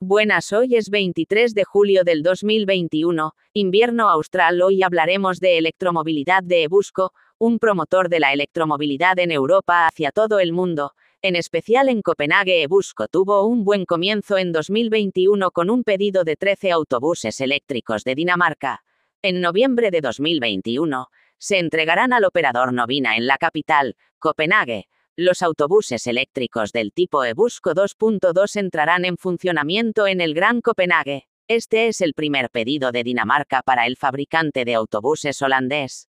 Buenas, hoy es 23 de julio del 2021, invierno austral. Hoy hablaremos de electromovilidad de Ebusco, un promotor de la electromovilidad en Europa hacia todo el mundo. En especial en Copenhague, Ebusco tuvo un buen comienzo en 2021 con un pedido de 13 autobuses eléctricos de Dinamarca. En noviembre de 2021, se entregarán al operador Novina en la capital, Copenhague los autobuses eléctricos del tipo Ebusco 2.2 entrarán en funcionamiento en el Gran Copenhague. Este es el primer pedido de Dinamarca para el fabricante de autobuses holandés.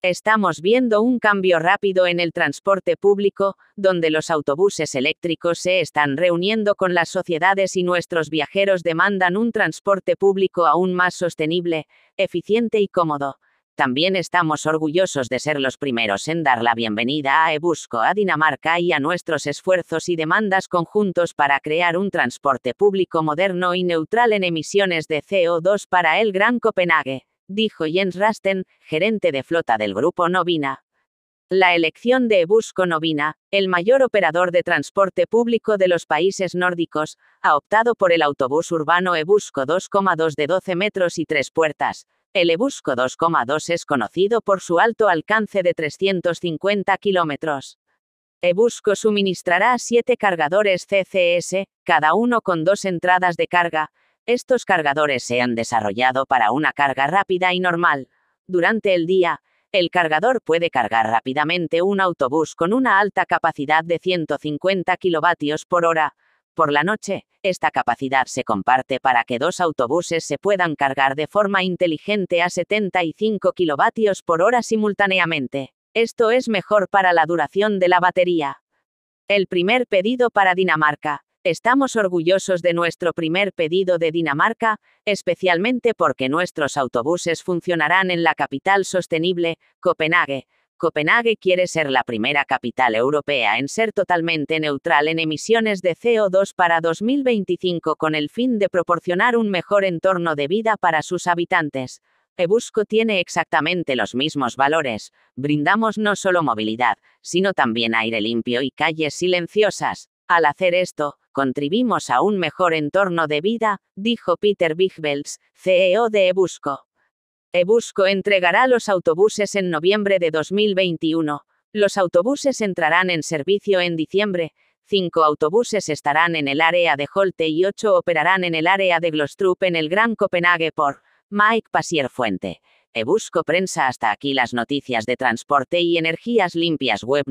Estamos viendo un cambio rápido en el transporte público, donde los autobuses eléctricos se están reuniendo con las sociedades y nuestros viajeros demandan un transporte público aún más sostenible, eficiente y cómodo. También estamos orgullosos de ser los primeros en dar la bienvenida a Ebusco, a Dinamarca y a nuestros esfuerzos y demandas conjuntos para crear un transporte público moderno y neutral en emisiones de CO2 para el Gran Copenhague, dijo Jens Rasten, gerente de flota del grupo Novina. La elección de Ebusco Novina, el mayor operador de transporte público de los países nórdicos, ha optado por el autobús urbano Ebusco 2,2 de 12 metros y 3 puertas el Ebusco 2,2 es conocido por su alto alcance de 350 kilómetros. Ebusco suministrará siete cargadores CCS, cada uno con dos entradas de carga. Estos cargadores se han desarrollado para una carga rápida y normal. Durante el día, el cargador puede cargar rápidamente un autobús con una alta capacidad de 150 kilovatios por hora, por la noche, esta capacidad se comparte para que dos autobuses se puedan cargar de forma inteligente a 75 kilovatios por hora simultáneamente. Esto es mejor para la duración de la batería. El primer pedido para Dinamarca. Estamos orgullosos de nuestro primer pedido de Dinamarca, especialmente porque nuestros autobuses funcionarán en la capital sostenible, Copenhague, Copenhague quiere ser la primera capital europea en ser totalmente neutral en emisiones de CO2 para 2025 con el fin de proporcionar un mejor entorno de vida para sus habitantes. Ebusco tiene exactamente los mismos valores. Brindamos no solo movilidad, sino también aire limpio y calles silenciosas. Al hacer esto, contribuimos a un mejor entorno de vida, dijo Peter Bichbels, CEO de Ebusco. Ebusco entregará los autobuses en noviembre de 2021. Los autobuses entrarán en servicio en diciembre. Cinco autobuses estarán en el área de Holte y ocho operarán en el área de Glostrup en el Gran Copenhague por Mike Pasier Fuente. Ebusco Prensa hasta aquí las noticias de transporte y energías limpias web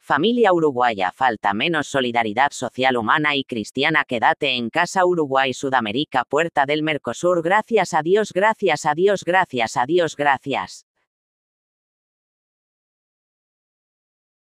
familia uruguaya falta menos solidaridad social humana y cristiana quédate en casa Uruguay Sudamérica puerta del Mercosur gracias a Dios gracias a Dios gracias a Dios gracias.